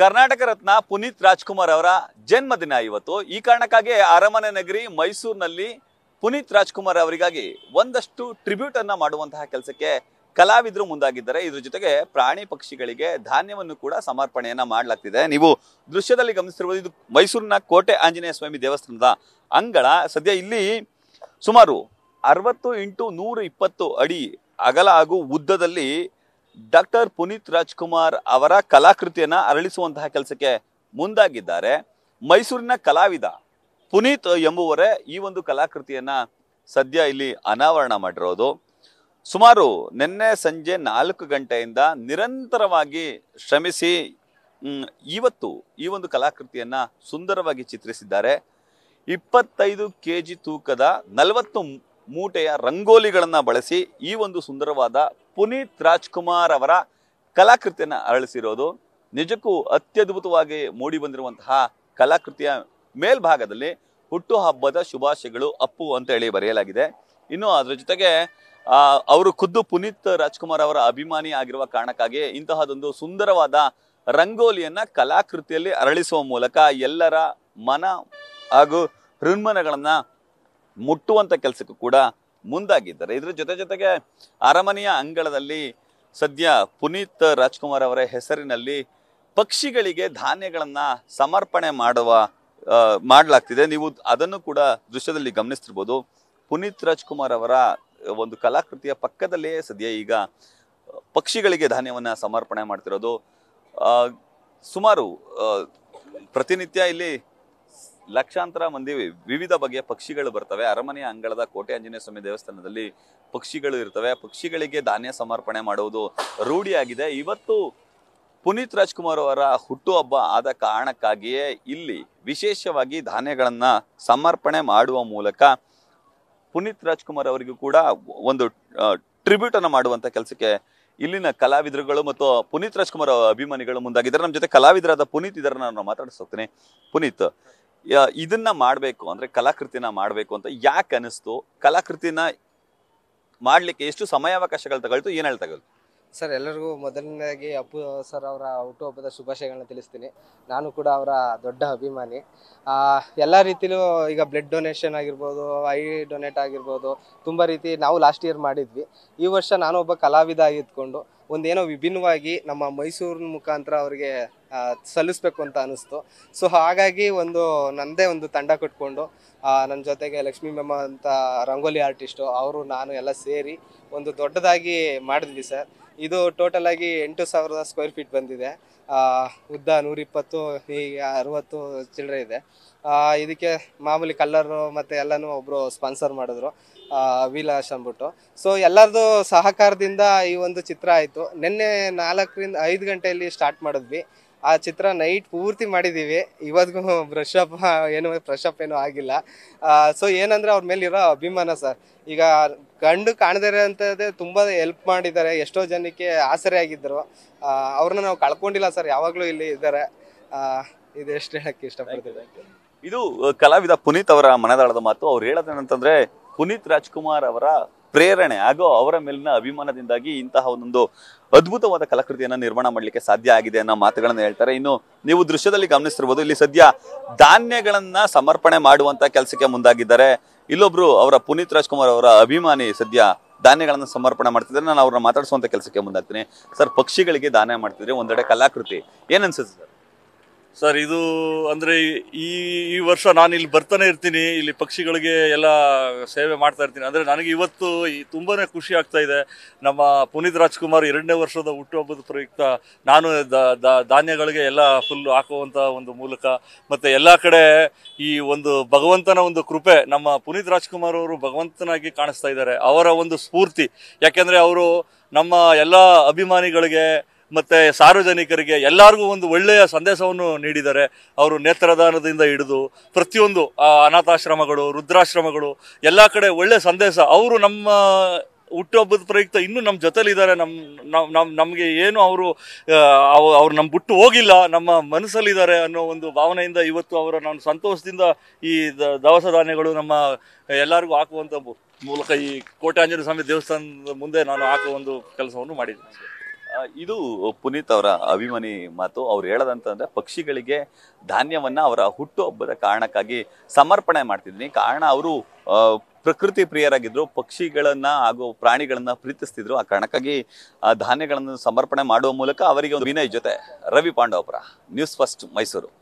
ಕರ್ನಾಟಕ ರತ್ನ ಪುನೀತ್ ರಾಜ್ಕುಮಾರ್ ಅವರ ಜನ್ಮದಿನ ಇವತ್ತು ಈ ಕಾರಣಕ್ಕಾಗಿ ಅರಮನೆ ನಗರಿ ಮೈಸೂರಿನಲ್ಲಿ ಪುನೀತ್ ರಾಜ್ಕುಮಾರ್ ಅವರಿಗಾಗಿ ಒಂದಷ್ಟು ಟ್ರಿಬ್ಯೂಟ್ ಅನ್ನ ಮಾಡುವಂತಹ ಕೆಲಸಕ್ಕೆ ಕಲಾವಿದರು ಮುಂದಾಗಿದ್ದಾರೆ ಇದ್ರ ಜೊತೆಗೆ ಪ್ರಾಣಿ ಪಕ್ಷಿಗಳಿಗೆ ಧಾನ್ಯವನ್ನು ಕೂಡ ಸಮರ್ಪಣೆಯನ್ನ ಮಾಡಲಾಗ್ತಿದೆ ನೀವು ದೃಶ್ಯದಲ್ಲಿ ಗಮನಿಸಿರುವುದು ಇದು ಮೈಸೂರಿನ ಕೋಟೆ ಆಂಜನೇಯ ಸ್ವಾಮಿ ದೇವಸ್ಥಾನದ ಅಂಗಳ ಸದ್ಯ ಇಲ್ಲಿ ಸುಮಾರು ಅರವತ್ತು ಇಂಟು ನೂರು ಇಪ್ಪತ್ತು ಅಡಿ ಅಗಲ ಹಾಗೂ ಉದ್ದದಲ್ಲಿ ಡಾಕ್ಟರ್ ಪುನೀತ್ ರಾಜ್ಕುಮಾರ್ ಅವರ ಕಲಾಕೃತಿಯನ್ನು ಅರಳಿಸುವಂತಹ ಕೆಲಸಕ್ಕೆ ಮುಂದಾಗಿದ್ದಾರೆ ಮೈಸೂರಿನ ಕಲಾವಿದ ಪುನೀತ್ ಎಂಬುವರೇ ಈ ಒಂದು ಕಲಾಕೃತಿಯನ್ನು ಸದ್ಯ ಇಲ್ಲಿ ಅನಾವರಣ ಮಾಡಿರೋದು ಸುಮಾರು ನಿನ್ನೆ ಸಂಜೆ ನಾಲ್ಕು ಗಂಟೆಯಿಂದ ನಿರಂತರವಾಗಿ ಶ್ರಮಿಸಿ ಇವತ್ತು ಈ ಒಂದು ಕಲಾಕೃತಿಯನ್ನು ಸುಂದರವಾಗಿ ಚಿತ್ರಿಸಿದ್ದಾರೆ ಇಪ್ಪತ್ತೈದು ಕೆ ಜಿ ತೂಕದ ನಲವತ್ತು ಮೂಟೆಯ ರಂಗೋಲಿಗಳನ್ನು ಬಳಸಿ ಈ ಒಂದು ಸುಂದರವಾದ ಪುನೀತ್ ರಾಜ್ಕುಮಾರ್ ಅವರ ಕಲಾಕೃತಿಯನ್ನು ಅರಳಿಸಿರೋದು ನಿಜಕ್ಕೂ ಅತ್ಯದ್ಭುತವಾಗಿ ಮೂಡಿ ಬಂದಿರುವಂತಹ ಕಲಾಕೃತಿಯ ಮೇಲ್ಭಾಗದಲ್ಲಿ ಹುಟ್ಟು ಹಬ್ಬದ ಶುಭಾಶಯಗಳು ಅಪ್ಪು ಅಂತ ಹೇಳಿ ಬರೆಯಲಾಗಿದೆ ಇನ್ನು ಅದರ ಜೊತೆಗೆ ಅವರು ಖುದ್ದು ಪುನೀತ್ ರಾಜ್ಕುಮಾರ್ ಅವರ ಅಭಿಮಾನಿ ಆಗಿರುವ ಕಾರಣಕ್ಕಾಗಿ ಇಂತಹದೊಂದು ಸುಂದರವಾದ ರಂಗೋಲಿಯನ್ನ ಕಲಾಕೃತಿಯಲ್ಲಿ ಅರಳಿಸುವ ಮೂಲಕ ಎಲ್ಲರ ಮನ ಹಾಗೂ ಋಣ್ಮನಗಳನ್ನು ಮುಟ್ಟುವಂತ ಕೆಲಸಕ್ಕೂ ಕೂಡ ಮುಂದಾಗಿದ್ದಾರೆ ಇದರ ಜೊತೆ ಜೊತೆಗೆ ಅರಮನೆಯ ಅಂಗಳದಲ್ಲಿ ಸದ್ಯ ಪುನೀತ್ ರಾಜ್ಕುಮಾರ್ ಅವರ ಹೆಸರಿನಲ್ಲಿ ಪಕ್ಷಿಗಳಿಗೆ ಧಾನ್ಯಗಳನ್ನು ಸಮರ್ಪಣೆ ಮಾಡುವ ಮಾಡಲಾಗ್ತಿದೆ ನೀವು ಅದನ್ನು ಕೂಡ ದೃಶ್ಯದಲ್ಲಿ ಗಮನಿಸ್ತಿರ್ಬೋದು ಪುನೀತ್ ರಾಜ್ಕುಮಾರ್ ಅವರ ಒಂದು ಕಲಾಕೃತಿಯ ಪಕ್ಕದಲ್ಲೇ ಸದ್ಯ ಈಗ ಪಕ್ಷಿಗಳಿಗೆ ಧಾನ್ಯವನ್ನು ಸಮರ್ಪಣೆ ಮಾಡ್ತಿರೋದು ಸುಮಾರು ಪ್ರತಿನಿತ್ಯ ಇಲ್ಲಿ ಲಕ್ಷಾಂತರ ಮಂದಿ ವಿವಿಧ ಬಗೆಯ ಪಕ್ಷಿಗಳು ಬರ್ತವೆ ಅರಮನೆ ಅಂಗಳದ ಕೋಟೆ ಆಂಜನೇಯ ಸ್ವಾಮಿ ದೇವಸ್ಥಾನದಲ್ಲಿ ಪಕ್ಷಿಗಳು ಇರ್ತವೆ ಪಕ್ಷಿಗಳಿಗೆ ಧಾನ್ಯ ಸಮರ್ಪಣೆ ಮಾಡುವುದು ರೂಢಿಯಾಗಿದೆ ಇವತ್ತು ಪುನೀತ್ ರಾಜ್ಕುಮಾರ್ ಅವರ ಹುಟ್ಟುಹಬ್ಬ ಆದ ಕಾರಣಕ್ಕಾಗಿಯೇ ಇಲ್ಲಿ ವಿಶೇಷವಾಗಿ ಧಾನ್ಯಗಳನ್ನು ಸಮರ್ಪಣೆ ಮಾಡುವ ಮೂಲಕ ಪುನೀತ್ ರಾಜ್ಕುಮಾರ್ ಅವರಿಗೂ ಕೂಡ ಒಂದು ಟ್ರಿಬ್ಯೂಟ್ ಅನ್ನು ಮಾಡುವಂತ ಕೆಲಸಕ್ಕೆ ಇಲ್ಲಿನ ಕಲಾವಿದರುಗಳು ಮತ್ತು ಪುನೀತ್ ರಾಜ್ಕುಮಾರ್ ಅಭಿಮಾನಿಗಳು ಮುಂದಾಗಿದ್ದಾರೆ ನಮ್ಮ ಜೊತೆ ಕಲಾವಿದರಾದ ಪುನೀತ್ ಇದರನ್ನ ನಾನು ಮಾತಾಡಿಸ್ತೀನಿ ಪುನೀತ್ ಇದನ್ನ ಮಾಡಬೇಕು ಅಂದ್ರೆ ಕಲಾಕೃತಿನ ಮಾಡಬೇಕು ಅಂತ ಯಾಕೆ ಅನಿಸ್ತು ಕಲಾಕೃತಿನ ಮಾಡಲಿಕ್ಕೆ ಎಷ್ಟು ಸಮಯಾವಕಾಶಗಳು ತಗೊಳ್ತು ಏನು ತಗೊಳ್ತು ಸರ್ ಎಲ್ಲರಿಗೂ ಮೊದಲನೇದಾಗಿ ಅಪ್ಪು ಸರ್ ಅವರ ಹುಟ್ಟುಹಬ್ಬದ ಶುಭಾಶಯಗಳನ್ನ ತಿಳಿಸ್ತೀನಿ ನಾನು ಕೂಡ ಅವರ ದೊಡ್ಡ ಅಭಿಮಾನಿ ಎಲ್ಲ ರೀತಿಲೂ ಈಗ ಬ್ಲಡ್ ಡೊನೇಷನ್ ಆಗಿರ್ಬೋದು ಐ ಡೊನೇಟ್ ಆಗಿರ್ಬೋದು ತುಂಬ ರೀತಿ ನಾವು ಲಾಸ್ಟ್ ಇಯರ್ ಮಾಡಿದ್ವಿ ಈ ವರ್ಷ ನಾನು ಒಬ್ಬ ಕಲಾವಿದ ಆಗಿದ್ಕೊಂಡು ಒಂದೇನೋ ವಿಭಿನ್ನವಾಗಿ ನಮ್ಮ ಮೈಸೂರಿನ ಮುಖಾಂತರ ಅವರಿಗೆ ಸಲ್ಲಿಸಬೇಕು ಅಂತ ಅನಿಸ್ತು ಸೊ ಹಾಗಾಗಿ ಒಂದು ನನ್ನದೇ ಒಂದು ತಂಡ ಕಟ್ಕೊಂಡು ನನ್ನ ಜೊತೆಗೆ ಲಕ್ಷ್ಮೀ ಮೆಮ್ಮ ಅಂತ ರಂಗೋಲಿ ಆರ್ಟಿಸ್ಟು ಅವರು ನಾನು ಎಲ್ಲ ಸೇರಿ ಒಂದು ದೊಡ್ಡದಾಗಿ ಮಾಡಿದ್ವಿ ಸರ್ ಇದು ಟೋಟಲ್ ಆಗಿ ಎಂಟು ಸಾವಿರದ ಸ್ಕ್ವೇರ್ ಫೀಟ್ ಬಂದಿದೆ ಉದ್ದ ನೂರಿಪ್ಪತ್ತು ಹೀಗೆ ಅರುವತ್ತು ಚಿಲ್ಲರೆ ಇದೆ ಇದಕ್ಕೆ ಮಾಮೂಲಿ ಕಲ್ಲರು ಮತ್ತು ಎಲ್ಲನೂ ಒಬ್ಬರು ಸ್ಪಾನ್ಸರ್ ಮಾಡಿದ್ರು ವಿಲಾಶ್ ಅಂದ್ಬಿಟ್ಟು ಸೊ ಎಲ್ಲರದು ಸಹಕಾರದಿಂದ ಈ ಒಂದು ಚಿತ್ರ ಆಯಿತು ನಿನ್ನೆ ನಾಲ್ಕರಿಂದ ಐದು ಗಂಟೆಯಲ್ಲಿ ಸ್ಟಾರ್ಟ್ ಮಾಡಿದ್ವಿ ಆ ಚಿತ್ರ ನೈಟ್ ಪೂರ್ತಿ ಮಾಡಿದ್ದೀವಿ ಇವತ್ತಿಗೂ ಬ್ರಷ್ ಅಪ್ ಏನು ಬ್ರಷ್ ಅಪ್ ಏನೂ ಆಗಿಲ್ಲ ಸೊ ಏನಂದರೆ ಅವ್ರ ಮೇಲಿರೋ ಅಭಿಮಾನ ಸರ್ ಈಗ ಗಂಡು ಕಾಣದೇ ತುಂಬ ಹೆಲ್ಪ್ ಮಾಡಿದ್ದಾರೆ ಎಷ್ಟೋ ಜನಕ್ಕೆ ಆಸರೆ ಆಗಿದ್ದರು ಅವ್ರನ್ನ ನಾವು ಕಳ್ಕೊಂಡಿಲ್ಲ ಸರ್ ಯಾವಾಗಲೂ ಇಲ್ಲಿ ಇದ್ದಾರೆ ಇದೆಷ್ಟು ಹೇಳಕ್ಕೆ ಇಷ್ಟಪಡ್ತೀವಿ ಇದು ಕಲಾವಿದ ಪುನೀತ್ ಅವರ ಮನದಾಳದ ಮಾತು ಅವ್ರು ಹೇಳೋದೇನಂತಂದ್ರೆ ಪುನೀತ್ ರಾಜ್ಕುಮಾರ್ ಅವರ ಪ್ರೇರಣೆ ಹಾಗೂ ಅವರ ಮೇಲಿನ ಅಭಿಮಾನದಿಂದಾಗಿ ಇಂತಹ ಒಂದೊಂದು ಅದ್ಭುತವಾದ ಕಲಾಕೃತಿಯನ್ನು ನಿರ್ಮಾಣ ಮಾಡಲಿಕ್ಕೆ ಸಾಧ್ಯ ಆಗಿದೆ ಅನ್ನೋ ಮಾತುಗಳನ್ನು ಹೇಳ್ತಾರೆ ಇನ್ನು ನೀವು ದೃಶ್ಯದಲ್ಲಿ ಗಮನಿಸಿರ್ಬೋದು ಇಲ್ಲಿ ಸದ್ಯ ಧಾನ್ಯಗಳನ್ನ ಸಮರ್ಪಣೆ ಮಾಡುವಂತ ಕೆಲಸಕ್ಕೆ ಮುಂದಾಗಿದ್ದಾರೆ ಇಲ್ಲೊಬ್ರು ಅವರ ಪುನೀತ್ ರಾಜ್ಕುಮಾರ್ ಅವರ ಅಭಿಮಾನಿ ಸದ್ಯ ಧಾನ್ಯಗಳನ್ನು ಸಮರ್ಪಣೆ ಮಾಡ್ತಿದ್ರೆ ನಾನು ಅವ್ರನ್ನ ಮಾತಾಡಿಸುವಂತ ಕೆಲಸಕ್ಕೆ ಮುಂದಾಗ್ತೀನಿ ಸರ್ ಪಕ್ಷಿಗಳಿಗೆ ದಾನ ಮಾಡ್ತಿದ್ರೆ ಒಂದೆಡೆ ಕಲಾಕೃತಿ ಏನನ್ಸುತ್ತೆ ಸರ್ ಸರ್ ಇದು ಅಂದರೆ ಈ ಈ ವರ್ಷ ನಾನು ಇಲ್ಲಿ ಬರ್ತಾನೆ ಇರ್ತೀನಿ ಇಲ್ಲಿ ಪಕ್ಷಿಗಳಿಗೆ ಎಲ್ಲ ಸೇವೆ ಮಾಡ್ತಾ ಇರ್ತೀನಿ ಅಂದರೆ ನನಗೆ ಇವತ್ತು ತುಂಬಾ ಖುಷಿ ಆಗ್ತಾ ಇದೆ ನಮ್ಮ ಪುನೀತ್ ರಾಜ್ಕುಮಾರ್ ಎರಡನೇ ವರ್ಷದ ಹುಟ್ಟುಹಬ್ಬದ ಪ್ರಯುಕ್ತ ನಾನು ಧಾನ್ಯಗಳಿಗೆ ಎಲ್ಲ ಫುಲ್ ಹಾಕುವಂಥ ಒಂದು ಮೂಲಕ ಮತ್ತು ಎಲ್ಲ ಕಡೆ ಈ ಒಂದು ಭಗವಂತನ ಒಂದು ಕೃಪೆ ನಮ್ಮ ಪುನೀತ್ ರಾಜ್ಕುಮಾರ್ ಅವರು ಭಗವಂತನಾಗಿ ಕಾಣಿಸ್ತಾ ಇದ್ದಾರೆ ಅವರ ಒಂದು ಸ್ಫೂರ್ತಿ ಯಾಕೆಂದರೆ ಅವರು ನಮ್ಮ ಎಲ್ಲ ಅಭಿಮಾನಿಗಳಿಗೆ ಮತ್ತು ಸಾರ್ವಜನಿಕರಿಗೆ ಎಲ್ಲರಿಗೂ ಒಂದು ಒಳ್ಳೆಯ ಸಂದೇಶವನ್ನು ನೀಡಿದ್ದಾರೆ ಅವರು ನೇತ್ರದಾನದಿಂದ ಹಿಡಿದು ಪ್ರತಿಯೊಂದು ಅನಾಥಾಶ್ರಮಗಳು ರುದ್ರಾಶ್ರಮಗಳು ಎಲ್ಲ ಕಡೆ ಒಳ್ಳೆಯ ಸಂದೇಶ ಅವರು ನಮ್ಮ ಹುಟ್ಟುಹಬ್ಬದ ಪ್ರಯುಕ್ತ ಇನ್ನೂ ನಮ್ಮ ಜೊತೆಲಿದ್ದಾರೆ ನಮ್ಮ ನಮ್ಮ ನಮಗೆ ಏನು ಅವರು ಅವ್ರು ನಮ್ಮ ಬಿಟ್ಟು ಹೋಗಿಲ್ಲ ನಮ್ಮ ಮನಸ್ಸಲ್ಲಿದ್ದಾರೆ ಅನ್ನೋ ಒಂದು ಭಾವನೆಯಿಂದ ಇವತ್ತು ಅವರ ನಾನು ಸಂತೋಷದಿಂದ ಈ ದವಸ ಧಾನ್ಯಗಳು ನಮ್ಮ ಎಲ್ಲರಿಗೂ ಹಾಕುವಂಥ ಮೂಲಕ ಈ ಕೋಟ್ಯಾಂಜನ ಸ್ವಾಮಿ ದೇವಸ್ಥಾನದ ಮುಂದೆ ನಾನು ಹಾಕುವ ಒಂದು ಕೆಲಸವನ್ನು ಮಾಡಿದ್ದೀನಿ ಇದು ಪುನೀತ್ ಅವರ ಅಭಿಮಾನಿ ಮಾತು ಅವ್ರು ಹೇಳದಂತಂದ್ರೆ ಪಕ್ಷಿಗಳಿಗೆ ಧಾನ್ಯವನ್ನ ಅವರ ಹುಟ್ಟುಹಬ್ಬದ ಕಾರಣಕ್ಕಾಗಿ ಸಮರ್ಪಣೆ ಮಾಡ್ತಿದ್ದೀನಿ ಕಾರಣ ಅವರು ಪ್ರಕೃತಿ ಪ್ರಿಯರಾಗಿದ್ರು ಪಕ್ಷಿಗಳನ್ನ ಹಾಗೂ ಪ್ರಾಣಿಗಳನ್ನ ಪ್ರೀತಿಸ್ತಿದ್ರು ಆ ಕಾರಣಕ್ಕಾಗಿ ಆ ಧಾನ್ಯಗಳನ್ನು ಸಮರ್ಪಣೆ ಮಾಡುವ ಮೂಲಕ ಅವರಿಗೆ ಒಂದು ವಿನಯ್ ಜೊತೆ ರವಿ ಪಾಂಡವಪುರ ನ್ಯೂಸ್ ಫಸ್ಟ್ ಮೈಸೂರು